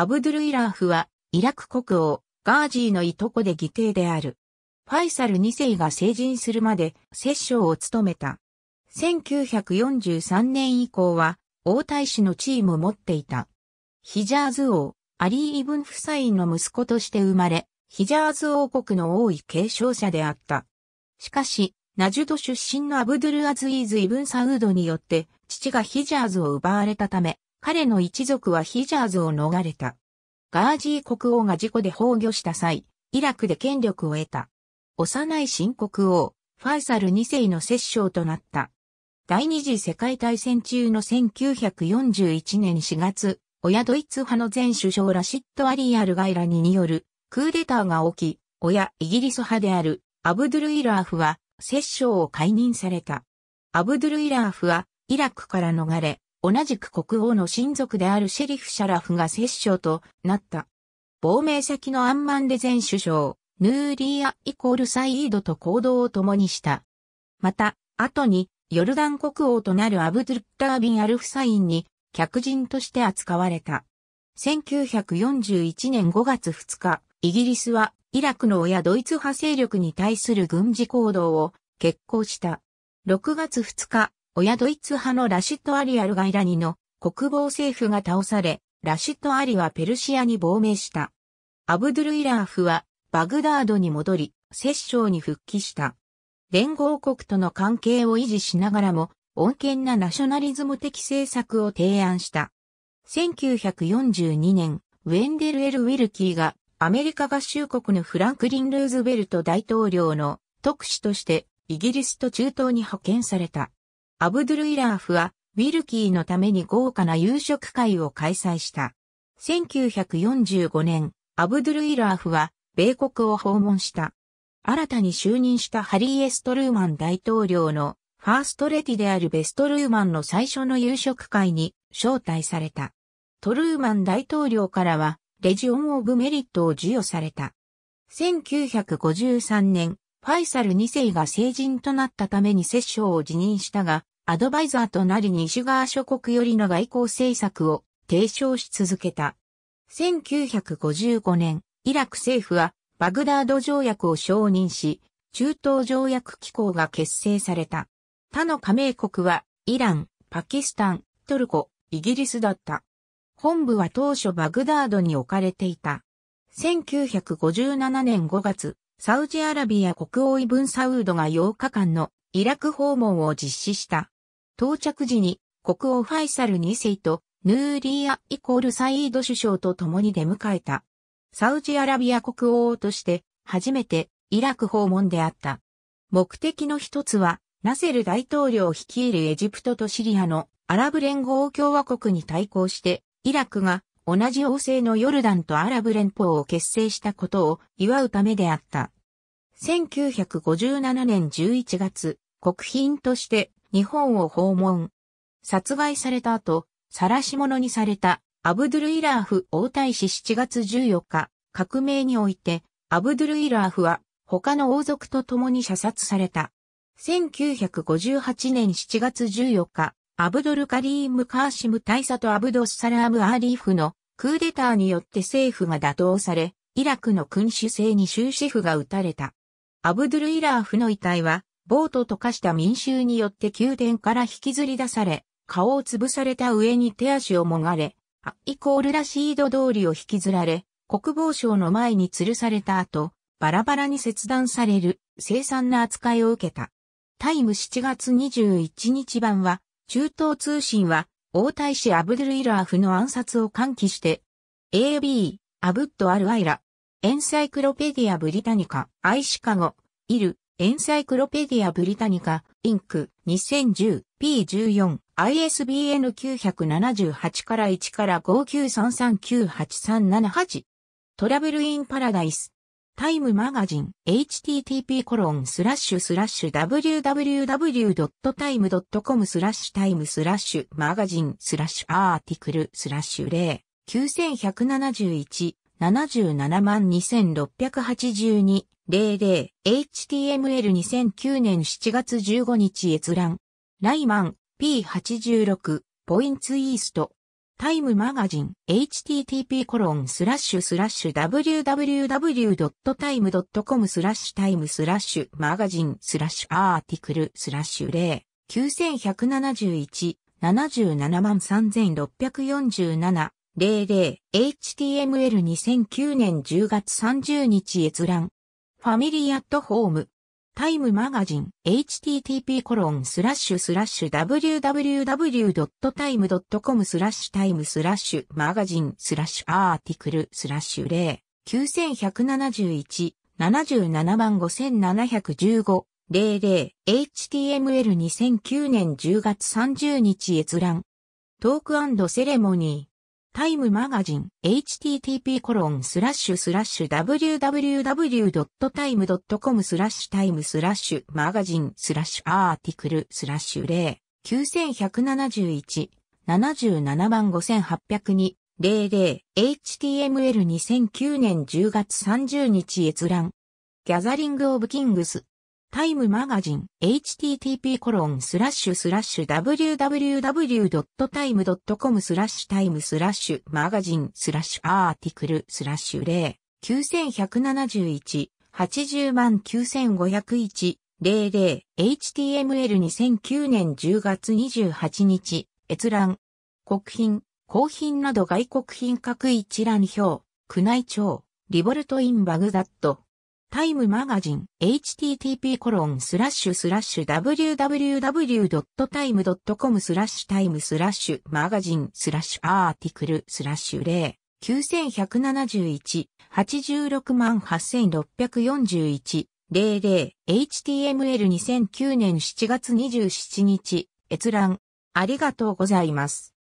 アブドゥル・イラーフは、イラク国王、ガージーのいとこで義弟である。ファイサル2世が成人するまで、摂政を務めた。1943年以降は、王太子の地位も持っていた。ヒジャーズ王、アリー・イブン夫妻の息子として生まれ、ヒジャーズ王国の王位継承者であった。しかし、ナジュド出身のアブドゥル・アズイーズ・イブン・サウードによって、父がヒジャーズを奪われたため、彼の一族はヒジャーズを逃れた。ガージー国王が事故で崩御した際、イラクで権力を得た。幼い新国王、ファイサル2世の摂政となった。第二次世界大戦中の1941年4月、親ドイツ派の前首相ラシッド・アリー・アルガイラニによるクーデターが起き、親イギリス派であるアブドゥル・イラーフは摂政を解任された。アブドゥル・イラーフはイラクから逃れ、同じく国王の親族であるシェリフ・シャラフが摂政となった。亡命先のアンマンデ前首相、ヌーリーア・イコール・サイードと行動を共にした。また、後に、ヨルダン国王となるアブドゥッラービン・アルフサインに、客人として扱われた。1941年5月2日、イギリスは、イラクの親ドイツ派勢力に対する軍事行動を、決行した。6月2日、親ドイツ派のラシット・アリアルガイラニの国防政府が倒され、ラシット・アリはペルシアに亡命した。アブドゥル・イラーフはバグダードに戻り、摂政に復帰した。連合国との関係を維持しながらも、穏健なナショナリズム的政策を提案した。1942年、ウェンデル・エル・ウィルキーがアメリカ合衆国のフランクリン・ルーズベルト大統領の特使としてイギリスと中東に派遣された。アブドゥル・イラーフは、ウィルキーのために豪華な夕食会を開催した。1945年、アブドゥル・イラーフは、米国を訪問した。新たに就任したハリー・エストルーマン大統領の、ファーストレディであるベストルーマンの最初の夕食会に招待された。トルーマン大統領からは、レジオン・オブ・メリットを授与された。1953年、ファイサル2世が成人となったために摂政を辞任したが、アドバイザーとなり西側諸国よりの外交政策を提唱し続けた。1955年、イラク政府はバグダード条約を承認し、中東条約機構が結成された。他の加盟国はイラン、パキスタン、トルコ、イギリスだった。本部は当初バグダードに置かれていた。1957年5月、サウジアラビア国王イブン・サウードが8日間のイラク訪問を実施した。到着時に国王ファイサル2世とヌーリーア・イコール・サイード首相と共に出迎えた。サウジアラビア国王として初めてイラク訪問であった。目的の一つはナセル大統領率いるエジプトとシリアのアラブ連合共和国に対抗してイラクが同じ王政のヨルダンとアラブ連邦を結成したことを祝うためであった。1957年11月、国賓として日本を訪問。殺害された後、晒し者にされたアブドゥル・イラーフ王太子7月14日、革命において、アブドゥル・イラーフは他の王族と共に射殺された。1958年7月14日、アブドル・カリーム・カーシム大佐とアブドス・サラーム・アーリーフのクーデターによって政府が打倒され、イラクの君主制に終止符が打たれた。アブドゥル・イラーフの遺体は、暴徒と化した民衆によって宮殿から引きずり出され、顔を潰された上に手足をもがれ、アイコール・ラシード通りを引きずられ、国防省の前に吊るされた後、バラバラに切断される、凄惨な扱いを受けた。タイム7月21日版は、中東通信は、王太子アブドゥルイラーフの暗殺を喚起して、AB、アブッド・アル・アイラ、エンサイクロペディア・ブリタニカ、アイシカゴ、イル、エンサイクロペディア・ブリタニカ、インク、2010、P14、ISBN 978から1から593398378。トラベルインパラダイス。タイムマガジン、http://www.time.com コロンススラッシュスラッシュタイムスラッシュマガジンスラッシュアーティクルスラッシュ0 9171 772,682 00 HTML2009 年7月15日閲覧。ライマン P86 ポインツイーストタイムマガジン、http コロンスラッシュスラッシュ www.time.com スラッシュタイムスラッシュマガジンスラッシュアーティクルスラッシュ0 9171 77万3647 00HTML2009 年10月30日閲覧ファミリーアットホームタイムマガジン http コロンスラッシュスラッシュ www.time.com スラッシュタイムスラッシュマガジンスラッシュアーティクルスラッシュ0 9171 77番5715 00HTML2009 年10月30日閲覧トークセレモニータイムマガジン、http コロンスラッシュスラッシュ www.time.com スラッシュタイムスラッシュマガジンスラッシュアーティクルスラッシュ0 9171 77 5802 00HTML2009 年10月30日閲覧ギャザリングオブキングスタイムマガジン http コロンスラッシュスラッシュ www.time.com スラッシュタイムスラッシュマガジンスラッシュアーティクルスラッシュ0 9171 80万9501 00 HTML2009 年10月28日閲覧国賓公賓など外国賓各一覧表宮内庁リボルトインバグダットタイムマガジン http://www.time.com コロンススララッッシシュュスラッシュタイムスラッシュマガジンスラッシュアーティクルスラッシュ0 9171 86841 00 HTML2009 年7月27日閲覧ありがとうございます。